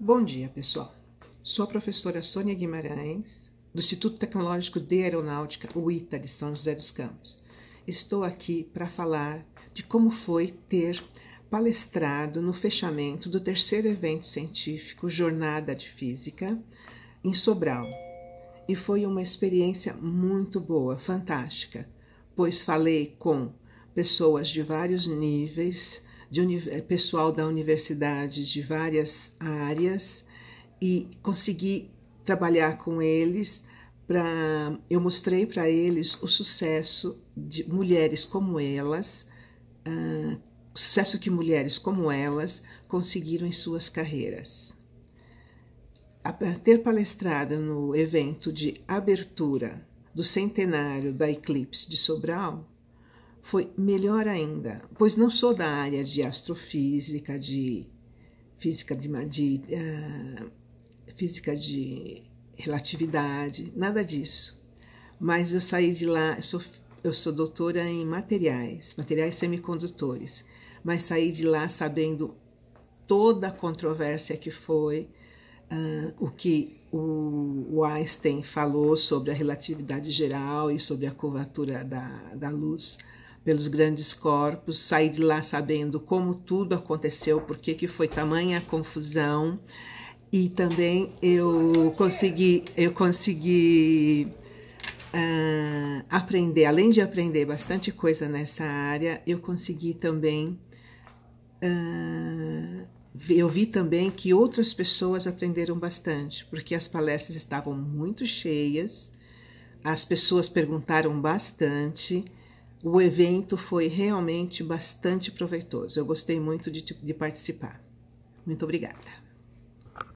Bom dia, pessoal. Sou a professora Sônia Guimarães, do Instituto Tecnológico de Aeronáutica, ITA, de São José dos Campos. Estou aqui para falar de como foi ter palestrado no fechamento do terceiro evento científico Jornada de Física em Sobral. E foi uma experiência muito boa, fantástica, pois falei com pessoas de vários níveis, de eh, pessoal da universidade de várias áreas e consegui trabalhar com eles. para eu mostrei para eles o sucesso de mulheres como elas, uh, sucesso que mulheres como elas conseguiram em suas carreiras. A ter palestrado no evento de abertura do centenário da Eclipse de Sobral, foi melhor ainda, pois não sou da área de astrofísica, de física de, de uh, física de relatividade, nada disso. Mas eu saí de lá, eu sou, eu sou doutora em materiais, materiais semicondutores, mas saí de lá sabendo toda a controvérsia que foi, uh, o que o, Einstein falou sobre a relatividade geral e sobre a curvatura da, da luz pelos grandes corpos, saí de lá sabendo como tudo aconteceu, por que foi tamanha confusão. E também eu consegui, eu consegui uh, aprender, além de aprender bastante coisa nessa área, eu consegui também. Uh, eu vi também que outras pessoas aprenderam bastante, porque as palestras estavam muito cheias, as pessoas perguntaram bastante o evento foi realmente bastante proveitoso. Eu gostei muito de, de participar. Muito obrigada.